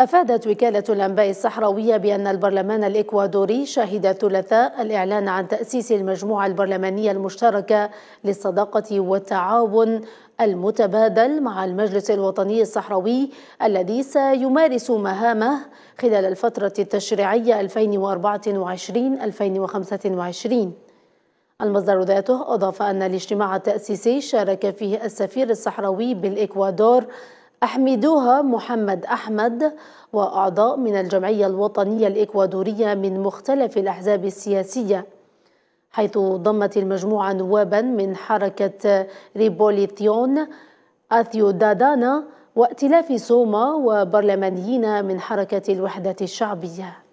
أفادت وكالة الأنباء الصحراوية بأن البرلمان الإكوادوري شهد الثلاثاء الإعلان عن تأسيس المجموعة البرلمانية المشتركة للصداقة والتعاون المتبادل مع المجلس الوطني الصحراوي الذي سيمارس مهامه خلال الفترة التشريعية 2024-2025 المصدر ذاته أضاف أن الاجتماع التأسيسي شارك فيه السفير الصحراوي بالإكوادور أحمدوها محمد أحمد وأعضاء من الجمعية الوطنية الإكوادورية من مختلف الأحزاب السياسية حيث ضمت المجموعة نوابا من حركة ريبوليتيون دادانا وائتلاف سوما وبرلمانيين من حركة الوحدة الشعبية